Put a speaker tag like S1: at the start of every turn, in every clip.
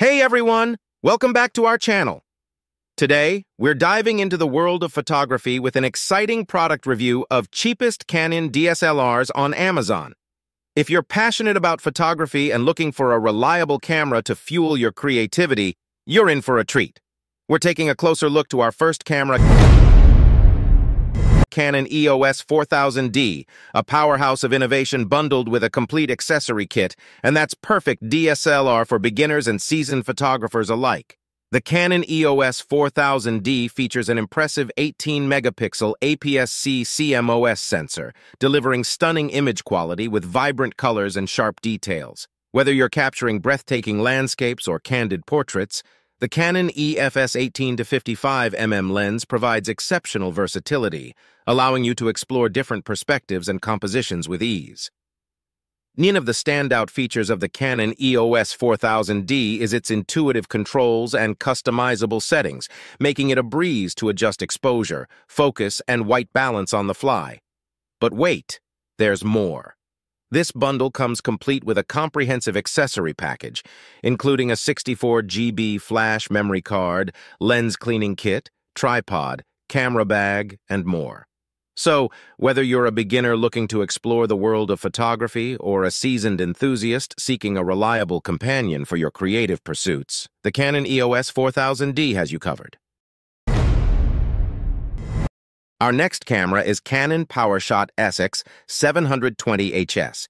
S1: Hey everyone, welcome back to our channel. Today, we're diving into the world of photography with an exciting product review of cheapest Canon DSLRs on Amazon. If you're passionate about photography and looking for a reliable camera to fuel your creativity, you're in for a treat. We're taking a closer look to our first camera. Canon EOS 4000D, a powerhouse of innovation bundled with a complete accessory kit, and that's perfect DSLR for beginners and seasoned photographers alike. The Canon EOS 4000D features an impressive 18-megapixel APS-C CMOS sensor, delivering stunning image quality with vibrant colors and sharp details. Whether you're capturing breathtaking landscapes or candid portraits, the Canon EFS 18-55mm lens provides exceptional versatility, allowing you to explore different perspectives and compositions with ease. None of the standout features of the Canon EOS 4000D is its intuitive controls and customizable settings, making it a breeze to adjust exposure, focus, and white balance on the fly. But wait, there's more. This bundle comes complete with a comprehensive accessory package, including a 64GB flash memory card, lens cleaning kit, tripod, camera bag, and more. So, whether you're a beginner looking to explore the world of photography or a seasoned enthusiast seeking a reliable companion for your creative pursuits, the Canon EOS 4000D has you covered. Our next camera is Canon PowerShot Essex 720HS.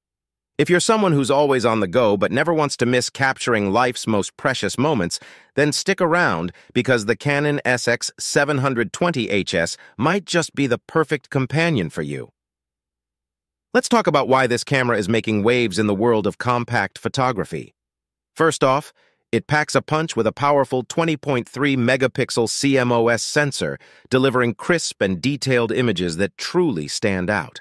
S1: If you're someone who's always on the go but never wants to miss capturing life's most precious moments, then stick around because the Canon SX 720HS might just be the perfect companion for you. Let's talk about why this camera is making waves in the world of compact photography. First off, it packs a punch with a powerful 20.3 megapixel CMOS sensor, delivering crisp and detailed images that truly stand out.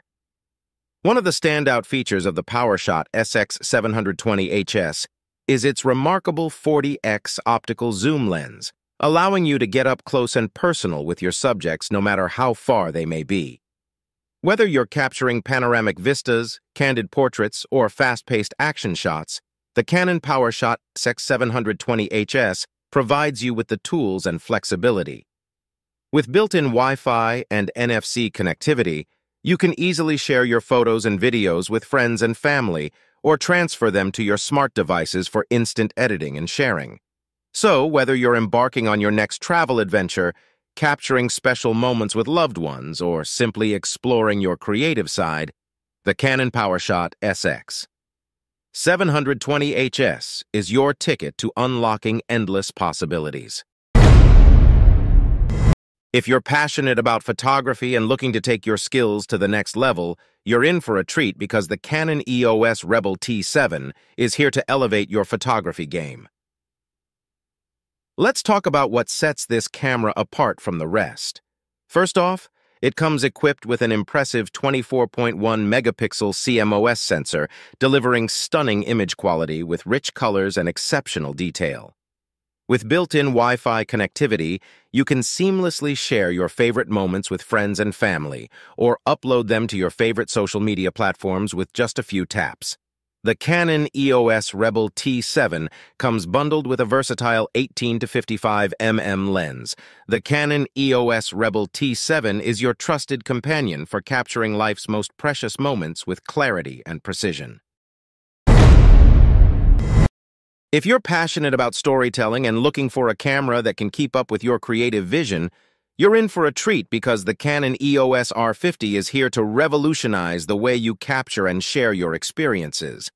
S1: One of the standout features of the PowerShot SX720HS is its remarkable 40x optical zoom lens, allowing you to get up close and personal with your subjects no matter how far they may be. Whether you're capturing panoramic vistas, candid portraits, or fast-paced action shots, the Canon PowerShot 6720HS provides you with the tools and flexibility. With built-in Wi-Fi and NFC connectivity, you can easily share your photos and videos with friends and family or transfer them to your smart devices for instant editing and sharing. So, whether you're embarking on your next travel adventure, capturing special moments with loved ones, or simply exploring your creative side, the Canon PowerShot SX 720HS is your ticket to unlocking endless possibilities. If you're passionate about photography and looking to take your skills to the next level, you're in for a treat because the Canon EOS Rebel T7 is here to elevate your photography game. Let's talk about what sets this camera apart from the rest. First off, it comes equipped with an impressive 24.1 megapixel CMOS sensor, delivering stunning image quality with rich colors and exceptional detail. With built-in Wi-Fi connectivity, you can seamlessly share your favorite moments with friends and family, or upload them to your favorite social media platforms with just a few taps. The Canon EOS Rebel T7 comes bundled with a versatile 18 to 55 mm lens. The Canon EOS Rebel T7 is your trusted companion for capturing life's most precious moments with clarity and precision. If you're passionate about storytelling and looking for a camera that can keep up with your creative vision, you're in for a treat because the Canon EOS R50 is here to revolutionize the way you capture and share your experiences.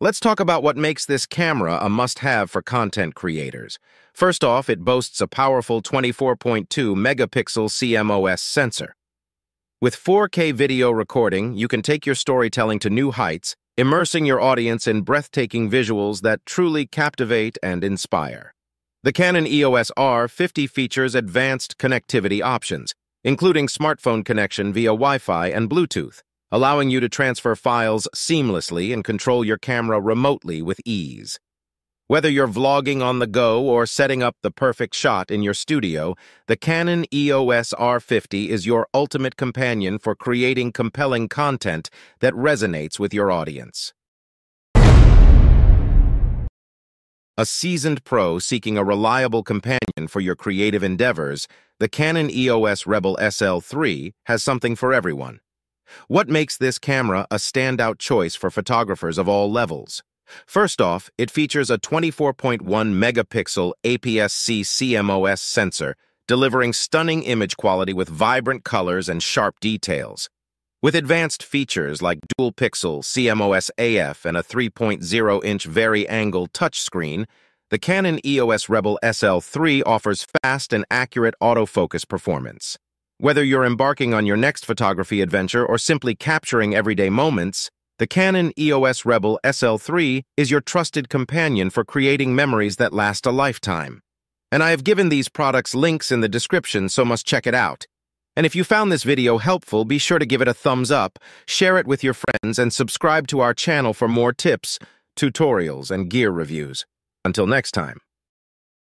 S1: Let's talk about what makes this camera a must-have for content creators. First off, it boasts a powerful 24.2 megapixel CMOS sensor. With 4K video recording, you can take your storytelling to new heights, immersing your audience in breathtaking visuals that truly captivate and inspire. The Canon EOS R50 features advanced connectivity options, including smartphone connection via Wi-Fi and Bluetooth, allowing you to transfer files seamlessly and control your camera remotely with ease. Whether you're vlogging on the go or setting up the perfect shot in your studio, the Canon EOS R50 is your ultimate companion for creating compelling content that resonates with your audience. A seasoned pro seeking a reliable companion for your creative endeavors, the Canon EOS Rebel SL3 has something for everyone. What makes this camera a standout choice for photographers of all levels? First off, it features a 24.1 megapixel APS-C CMOS sensor, delivering stunning image quality with vibrant colors and sharp details. With advanced features like dual-pixel CMOS AF and a 3.0-inch vari-angle touchscreen, the Canon EOS Rebel SL3 offers fast and accurate autofocus performance. Whether you're embarking on your next photography adventure or simply capturing everyday moments, the Canon EOS Rebel SL3 is your trusted companion for creating memories that last a lifetime. And I have given these products links in the description, so must check it out. And if you found this video helpful, be sure to give it a thumbs up, share it with your friends, and subscribe to our channel for more tips, tutorials, and gear reviews. Until next time.